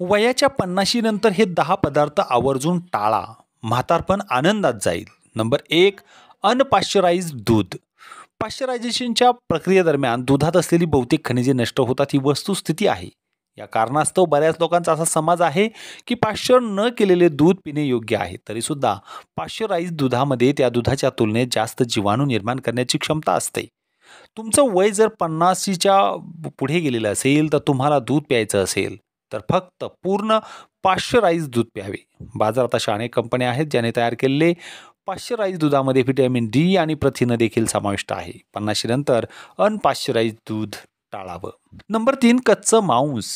वयाच्या पन्नाशीनंतर हे दहा पदार्थ आवर्जून टाळा म्हातारपण आनंदात जाईल नंबर एक अनपाश्चराइज दूध पाश्चरायझेशनच्या प्रक्रियेदरम्यान दुधात असलेली बहुतेक खनिजे नष्ट होतात ही वस्तुस्थिती आहे या कारणास्तव बऱ्याच लोकांचा असा समाज आहे की पाश्चर न केलेले दूध पिणे योग्य आहे तरीसुद्धा पाश्चराईज दुधामध्ये त्या दुधाच्या तुलनेत जास्त जीवाणू निर्माण करण्याची क्षमता असते तुमचं वय जर पन्नासीच्या पुढे गेलेलं असेल तर तुम्हाला दूध प्यायचं असेल तर फक्त पूर्ण पाश्चराईज दूध प्यावे बाजारात अशा अनेक कंपन्या आहेत ज्याने तयार केलेले पाश्चराईज दुधामध्ये व्हिटॅमिन डी आणि प्रथिनं देखील समाविष्ट आहे पन्नाशी नंतर अनपाश्चराईज दूध टाळावं नंबर तीन कच्चं मांस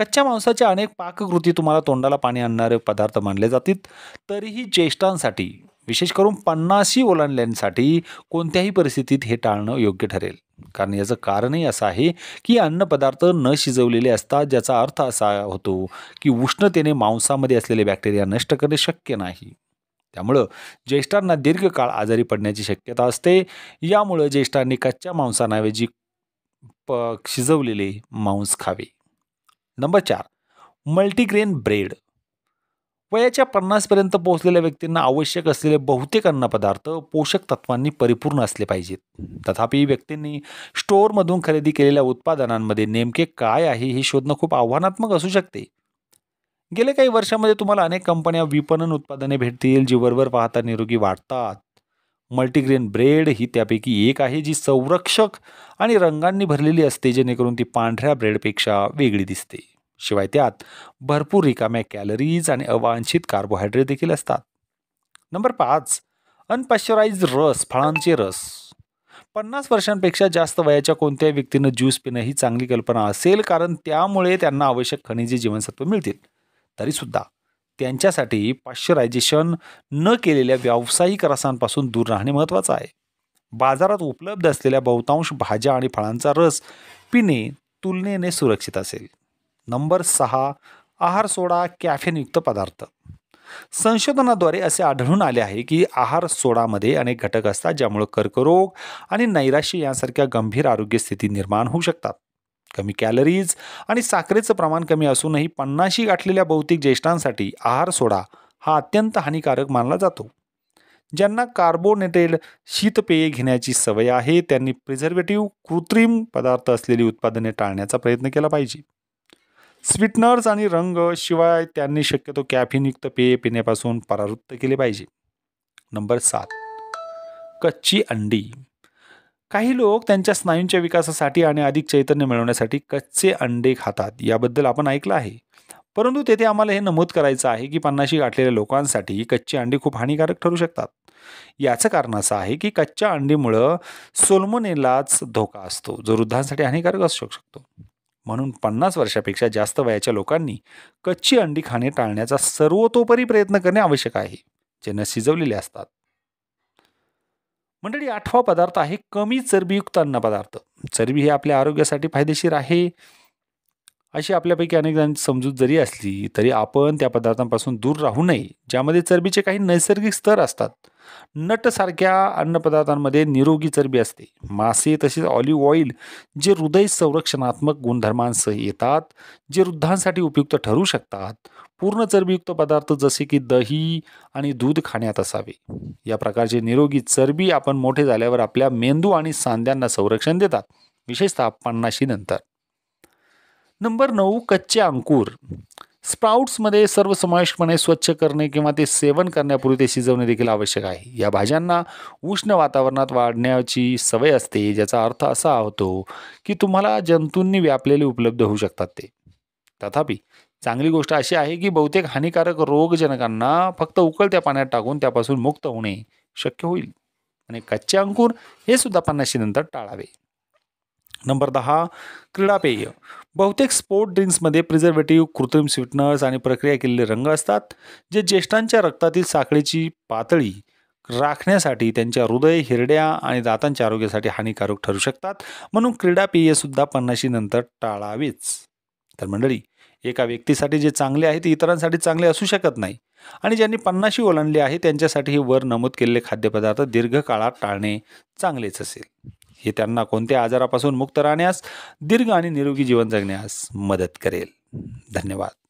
कच्च्या मांसाच्या अनेक पाककृती तुम्हाला तोंडाला पाणी आणणारे पदार्थ मानले जातील तरीही ज्येष्ठांसाठी विशेष करून पन्नासी ओलांडल्यांसाठी कोणत्याही परिस्थितीत हे टाळणं योग्य ठरेल कारण याचं कारणही असं आहे की अन्नपदार्थ न शिजवलेले असतात ज्याचा अर्थ असा होतो की उष्णतेने मांसामध्ये असलेले बॅक्टेरिया नष्ट करणे शक्य नाही त्यामुळं ज्येष्ठांना दीर्घकाळ आजारी पडण्याची शक्यता असते यामुळं ज्येष्ठांनी कच्च्या मांसानाऐवजी प शिजवलेले मांस खावे नंबर चार मल्टीग्रेन ब्रेड वयाच्या पन्नासपर्यंत पोहोचलेल्या व्यक्तींना आवश्यक असलेले बहुतेक अन्नपदार्थ पोषक तत्वांनी परिपूर्ण असले पाहिजेत तथापि व्यक्तींनी स्टोअरमधून खरेदी केलेल्या उत्पादनांमध्ये नेमके काय आहे हे शोधणं खूप आव्हानात्मक असू शकते गेल्या काही वर्षामध्ये तुम्हाला अनेक कंपन्या विपणन उत्पादने भेटतील जी वरवर पाहता निरोगी वाटतात मल्टीग्रेन ब्रेड ही त्यापैकी एक आहे जी संरक्षक आणि रंगांनी भरलेली असते जेणेकरून ती पांढऱ्या ब्रेडपेक्षा वेगळी दिसते शिवाय त्यात भरपूर रिकाम्या कॅलरीज आणि अवांछित कार्बोहायड्रेट देखील असतात नंबर पाच अनपॉश्चराइज रस फळांचे रस पन्नास वर्षांपेक्षा जास्त वयाच्या कोणत्याही व्यक्तीनं ज्यूस पिणं ही चांगली कल्पना असेल कारण त्यामुळे त्यांना आवश्यक खनिजे जीवनसत्व मिळतील तरीसुद्धा त्यांच्यासाठी पाश्चरायझेशन न केलेल्या व्यावसायिक रसांपासून दूर राहणे महत्त्वाचं आहे बाजारात उपलब्ध असलेल्या बहुतांश भाज्या आणि फळांचा रस पिणे तुलनेने सुरक्षित असेल नंबर सहा आहार सोडा कॅफेनयुक्त पदार्थ संशोधनाद्वारे असे आढळून आले आहे की आहार सोडामध्ये अनेक घटक असतात ज्यामुळे कर्करोग आणि नैराश्य यांसारख्या गंभीर आरोग्य स्थिती निर्माण होऊ शकतात कमी कॅलरीज आणि साखरेचं प्रमाण कमी असूनही पन्नाशी गाठलेल्या बहुतेक ज्येष्ठांसाठी आहार सोडा हा अत्यंत हानिकारक मानला जातो ज्यांना कार्बोनेटेड शीतपेये घेण्याची सवय आहे त्यांनी प्रिझर्वेटिव्ह कृत्रिम पदार्थ असलेली उत्पादने टाळण्याचा प्रयत्न केला पाहिजे स्वीटनर्स आणि रंग शिवाय त्यांनी शक्यतो कॅफिनयुक्त पेय पिण्यापासून परावृत्त केले पाहिजे नंबर सात कच्ची अंडी काही लोक त्यांच्या स्नायूंच्या विकासासाठी आणि अधिक चैतन्य मिळवण्यासाठी कच्चे अंडे खातात याबद्दल आपण ऐकलं आहे परंतु तेथे आम्हाला हे नमूद करायचं आहे की पन्नाशी गाठलेल्या लोकांसाठी कच्ची अंडी खूप हानिकारक ठरू शकतात याचं कारण असं आहे की कच्च्या अंडीमुळं सोलमोनेलाच धोका असतो जो वृद्धांसाठी हानिकारक असू शकतो म्हणून पन्नास वर्षापेक्षा जास्त वयाच्या लोकांनी कच्ची अंडी खाणे टाळण्याचा सर्वतोपरी प्रयत्न करणे आवश्यक आहे ज्यांना शिजवलेले असतात मंडळी आठवा पदार्थ आहे कमी चरबीयुक्त अन्नपदार्थ चरबी हे आपल्या आरोग्यासाठी फायदेशीर आहे अशी आपल्यापैकी अनेक जणांची समजूत जरी असली तरी आपण त्या पदार्थांपासून दूर राहू नये ज्यामध्ये चरबीचे काही नैसर्गिक स्तर असतात नटसारख्या अन्नपदार्थांमध्ये निरोगी चरबी असते मासे तसेच ऑलिव्ह ऑइल जे हृदय संरक्षणात्मक गुणधर्मांसह येतात जे वृद्धांसाठी उपयुक्त ठरू शकतात पूर्ण चरबीयुक्त पदार्थ जसे की दही आणि दूध खाण्यात असावे या प्रकारचे निरोगी चरबी आपण मोठे झाल्यावर आपल्या मेंदू आणि सांध्यांना संरक्षण देतात विशेषतः पन्नाशी नंतर नंबर नऊ कच्चे अंकुर स्प्राउट्समध्ये सर्वसमाविष्टपणे स्वच्छ करणे किंवा ते सेवन करण्यापूर्वी ते शिजवणे देखील आवश्यक आहे या भाज्यांना उष्ण वातावरणात वाढण्याची सवय असते ज्याचा अर्थ असा होतो की तुम्हाला जंतूंनी व्यापलेले उपलब्ध होऊ शकतात ते तथापि चांगली गोष्ट अशी आहे की बहुतेक हानिकारक रोगजनकांना फक्त उकळत्या पाण्यात टाकून त्यापासून मुक्त होणे शक्य होईल आणि कच्चे अंकुर हे सुद्धा पन्नाशी नंतर टाळावे नंबर दहा क्रीडापेय बहुतेक स्पोर्ट ड्रिंक्समध्ये प्रिझर्वेटिव्ह कृत्रिम स्वीटनर्स आणि प्रक्रिया केलेले रंग असतात जे ज्येष्ठांच्या रक्तातील साखळीची पातळी राखण्यासाठी त्यांच्या हृदय हिरड्या आणि दातांच्या आरोग्यासाठी हानिकारक ठरू शकतात म्हणून क्रीडापेयसुद्धा पन्नाशी नंतर टाळावेच तर मंडळी एका व्यक्तीसाठी जे चांगले आहे ते इतरांसाठी चांगले असू शकत नाही आणि ज्यांनी पन्नाशी ओलांडली आहे त्यांच्यासाठी हे वर नमूद केलेले खाद्यपदार्थ दीर्घकाळात टाळणे चांगलेच असेल हे त्यांना कोणत्या आजारापासून मुक्त राहण्यास दीर्घ आणि निरोगी जीवन जगण्यास मदत करेल धन्यवाद